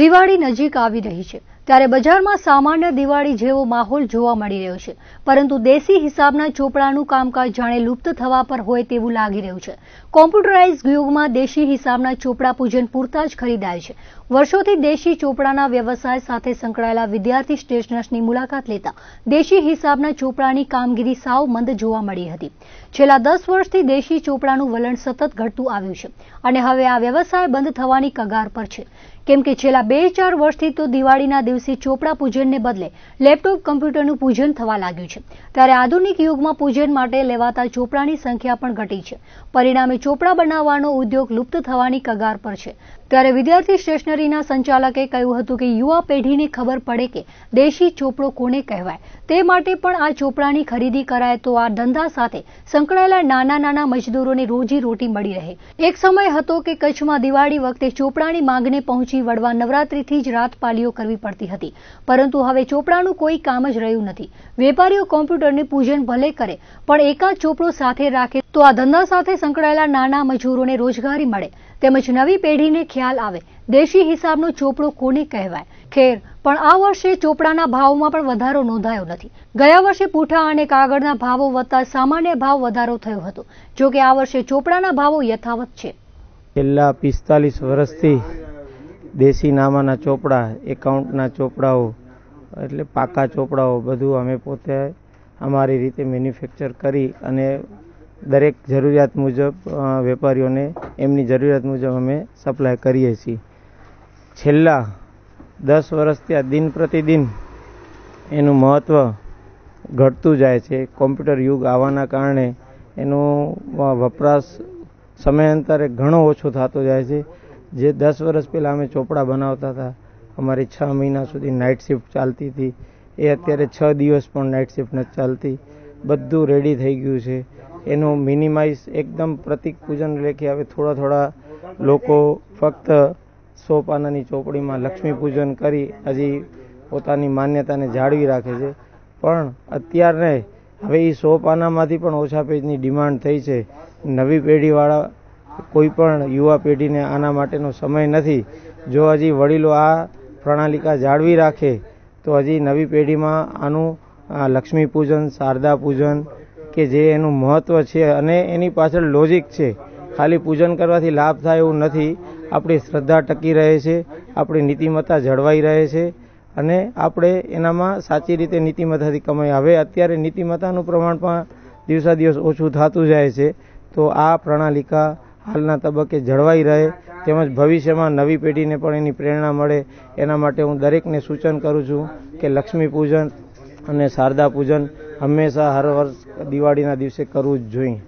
દિવાળી નજીક આવી રહી છે ત્યારે બજારમાં સામાન્ય દિવાળી જેવો માહોલ જોવા મળી રહ્યો છે પરંતુ દેશી હિસાબના ચોપડાનું કામકાજ જાણે લુપ્ત થવા પર હોય તેવું લાગી રહ્યું છે કોમ્પ્યુટરાઇઝ યુગમાં દેશી હિસાબના ચોપડા પૂજન પૂરતા જ ખરીદાય છે વર્ષોથી દેશી ચોપડાના વ્યવસાય સાથે સંકળાયેલા વિદ્યાર્થી સ્ટેશનર્સની મુલાકાત લેતા દેશી હિસાબના ચોપડાની કામગીરી સાવ મંદ જોવા મળી હતી છેલ્લા દસ વર્ષથી દેશી ચોપડાનું વલણ સતત ઘટતું આવ્યું છે અને હવે આ વ્યવસાય બંધ થવાની કગાર પર છે કેમ કે છેલ્લા બે ચાર વર્ષથી તો દિવાળીના દિવસે ચોપડા પૂજનને બદલે લેપટોપ કમ્પ્યુટરનું પૂજન થવા લાગ્યું છે ત્યારે આધુનિક યુગમાં પૂજન માટે લેવાતા ચોપડાની સંખ્યા પણ ઘટી છે પરિણામે ચોપડા બનાવવાનો ઉદ્યોગ લુપ્ત થવાની કગાર પર છે ત્યારે વિદ્યાર્થી સ્ટેશનરીના સંચાલકે કહ્યું હતું કે યુવા પેઢીને ખબર પડે કે દેશી ચોપડો કોને કહેવાય તે માટે પણ આ ચોપડાની ખરીદી કરાય તો આ ધંધા સાથે સંકળાયેલા નાના નાના મજદૂરોને રોજી રોટી મળી રહે એક સમય હતો કે કચ્છમાં દિવાળી વખતે ચોપડાની માંગને પહોંચી વળવા નવરાત્રીથી જ રાત પાલીઓ કરવી પડતી હતી પરંતુ હવે ચોપડાનું કોઈ કામ જ રહ્યું નથી વેપારીઓ કોમ્પ્યુટરને પૂજન ભલે કરે પણ એકાદ ચોપડો સાથે રાખે તો આ ધંધા સાથે સંકળાયેલા નાના મજૂરોને રોજગારી મળે તેમજ નવી પેઢીને ખ્યાલ ખ્યાલ આવે દેશી હિસાબનું ચોપડું કોને કહેવાય ખેર પણ આ વર્ષે ચોપડાના ભાવમાં પણ વધારો નોંધાયો નથી ગયા વર્ષે પૂઠા અને કાગળના ભાવો વધતા સામાન્ય ભાવ વધારો થયો હતો જો કે આ વર્ષે ચોપડાના ભાવો યથાવત છે છેલ્લા પિસ્તાલીસ વર્ષથી દેશી નામાના ચોપડા એકાઉન્ટના ચોપડાઓ એટલે પાકા ચોપડાઓ બધું અમે પોતે અમારી રીતે મેન્યુફેક્ચર કરી અને દરેક જરૂરિયાત મુજબ વેપારીઓને એમની જરૂરિયાત મુજબ અમે સપ્લાય કરીએ છીએ છેલ્લા દસ વર્ષ ત્યાં દિન પ્રતિદિન એનું મહત્ત્વ ઘટતું જાય છે કોમ્પ્યુટર યુગ આવવાના કારણે એનો વપરાશ સમયાંતરે ઘણો ઓછો થતો જાય છે જે દસ વર્ષ પહેલાં અમે ચોપડા બનાવતા હતા અમારી છ મહિના સુધી નાઇટ શિફ્ટ ચાલતી હતી એ અત્યારે છ દિવસ પણ નાઇટ શિફ્ટ નથી ચાલતી બધું રેડી થઈ ગયું છે એનો મિનિમાઇઝ એકદમ પ્રતિક પૂજન લેખે હવે થોડા થોડા લોકો ફક્ત સો પાનાની ચોપડીમાં લક્ષ્મી પૂજન કરી હજી પોતાની માન્યતાને જાળવી રાખે છે પણ અત્યારને હવે એ સો પાનામાંથી પણ ઓછા પેજની ડિમાન્ડ થઈ છે નવી પેઢીવાળા કોઈ પણ યુવા પેઢીને આના માટેનો સમય નથી જો હજી વડીલો આ પ્રણાલિકા જાળવી રાખે તો હજી નવી પેઢીમાં આનું લક્ષ્મી પૂજન શારદા પૂજન કે જે એનું મહત્ત્વ છે અને એની પાછળ લોજિક છે ખાલી પૂજન કરવાથી લાભ થાય એવું નથી આપણી શ્રદ્ધા ટકી રહે છે આપણી નીતિમત્તા જળવાઈ રહે છે અને આપણે એનામાં સાચી રીતે નીતિમત્તાથી કમાઈ હવે અત્યારે નીતિમત્તાનું પ્રમાણ પણ દિવસા દિવસ ઓછું થતું જાય છે તો આ પ્રણાલિકા હાલના તબક્કે જળવાઈ રહે તેમજ ભવિષ્યમાં નવી પેઢીને પણ એની પ્રેરણા મળે એના માટે હું દરેકને સૂચન કરું છું કે લક્ષ્મી પૂજન અને શારદા પૂજન હંમેશા હર વર્ષ દિવાળીના દિવસે કરવું જ જોઈએ